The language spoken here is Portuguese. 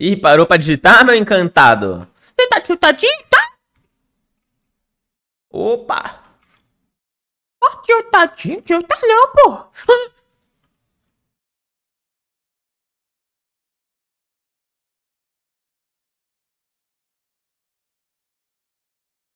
Ih, parou pra digitar, meu encantado? Você tá tiltadinho, tá? Opa! Ó, tá oh, tiltadinho, tilta não, pô! Tá